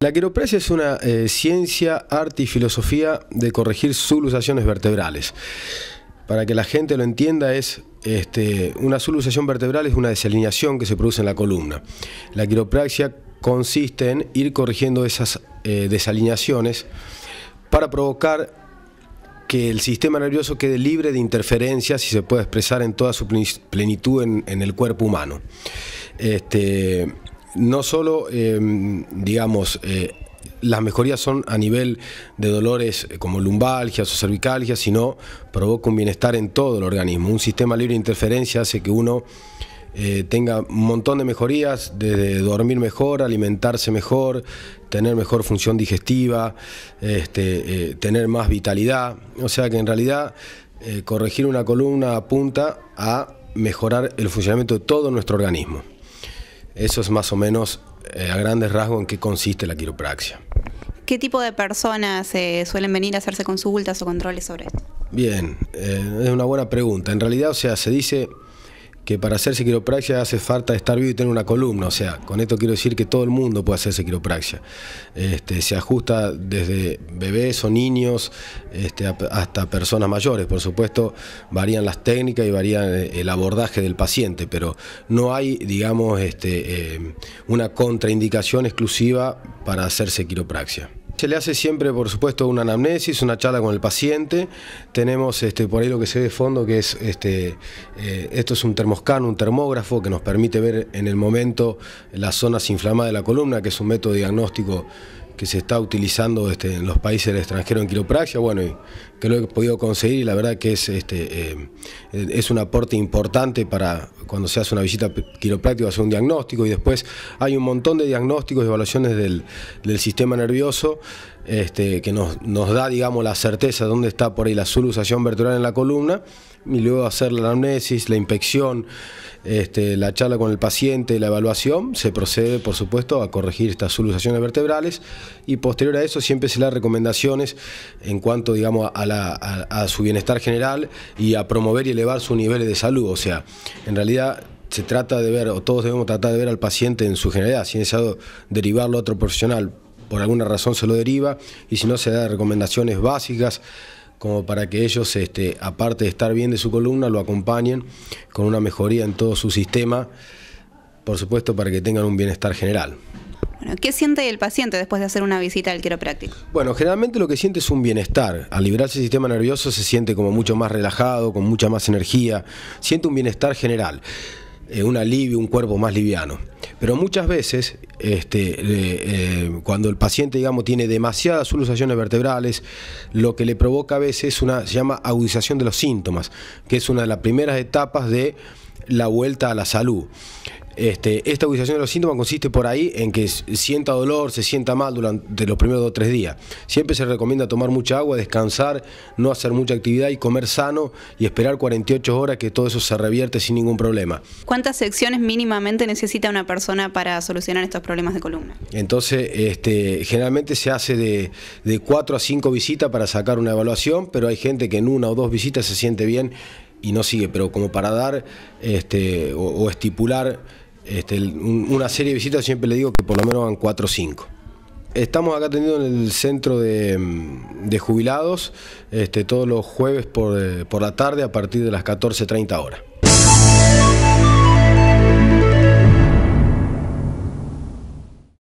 La quiropraxia es una eh, ciencia, arte y filosofía de corregir subluxaciones vertebrales. Para que la gente lo entienda, es este, una subluxación vertebral es una desalineación que se produce en la columna. La quiropraxia consiste en ir corrigiendo esas eh, desalineaciones para provocar que el sistema nervioso quede libre de interferencias y se pueda expresar en toda su plenitud en, el cuerpo humano. Este, no solo, em, digamos, eh, las mejorías son a nivel de dolores eh, como lumbalgias o cervicalgias, sino provoca un bienestar en todo el organismo. Un sistema libre de interferencia hace que uno eh, tenga un montón de mejorías, desde dormir mejor, alimentarse mejor, tener mejor función digestiva, este, tener más vitalidad. O sea que en realidad corregir una columna apunta a mejorar el funcionamiento de todo nuestro organismo. Eso es más o menos eh, a grandes rasgos en qué consiste la quiropraxia. ¿Qué tipo de personas eh, suelen venir a hacerse consultas o controles sobre esto? Bien, eh, es una buena pregunta. En realidad, o sea, se dice que para hacerse quiropraxia hace falta estar vivo y tener una columna. O sea, con esto quiero decir que todo el mundo puede hacerse quiropraxia. Este, se ajusta desde bebés o niños este, hasta personas mayores. Por supuesto, varían las técnicas y varía eh, el abordaje del paciente, pero no hay, digamos, este, eh, una contraindicación exclusiva para hacerse quiropraxia. Se le hace siempre, por supuesto, una anamnesis, una charla con el paciente. Tenemos este, por ahí lo que se ve de fondo, que es este, eh, esto es un termoscano, un termógrafo, que nos permite ver en el momento las zonas inflamadas de la columna, que es un método diagnóstico que se está utilizando este, en los países extranjeros en quiropraxia, bueno, que lo he podido conseguir y la verdad que es, este, eh, es un aporte importante para cuando se hace una visita quiropráctica, hacer un diagnóstico y después hay un montón de diagnósticos y evaluaciones del, del sistema nervioso este, que nos, da, digamos, la certeza de dónde está por ahí la solución vertebral en la columna, y luego hacer la anamnesis, la inspección, este, la charla con el paciente, la evaluación, se procede, por supuesto, a corregir estas soluciones vertebrales, y posterior a eso siempre se dan recomendaciones en cuanto, digamos, a, su bienestar general y a promover y elevar sus niveles de salud, o sea, en realidad se trata de ver, o todos debemos tratar de ver al paciente en su generalidad, sin desear derivarlo a otro profesional por alguna razón se lo deriva, y si no se da recomendaciones básicas como para que ellos, este, aparte de estar bien de su columna, lo acompañen con una mejoría en todo su sistema, por supuesto, para que tengan un bienestar general. ¿Qué siente el paciente después de hacer una visita al quiropráctico? Bueno, generalmente lo que siente es un bienestar. Al liberarse el sistema nervioso se siente como mucho más relajado, con mucha más energía, siente un bienestar general. Eh, un alivio, un cuerpo más liviano. Pero muchas veces, este, eh, cuando el paciente, digamos, tiene demasiadas soluciones vertebrales, lo que le provoca a veces una, se llama agudización de los síntomas, que es una de las primeras etapas de la vuelta a la salud. Este, esta agudización de los síntomas consiste por ahí en que sienta dolor, se sienta mal durante los primeros dos o tres días. Siempre se recomienda tomar mucha agua, descansar, no hacer mucha actividad y comer sano y esperar 48 horas que todo eso se revierte sin ningún problema. ¿Cuántas secciones mínimamente necesita una persona para solucionar estos problemas de columna? Entonces, este, generalmente se hace de, cuatro 4 a 5 visitas para sacar una evaluación, pero hay gente que en una o dos visitas se siente bien y no sigue, pero como para dar este, o estipular este, una serie de visitas siempre le digo que por lo menos van 4 o 5. Estamos acá atendidos en el centro de, mm, jubilados este, todos los jueves por, eh, por, la tarde a partir de las 14.30 horas.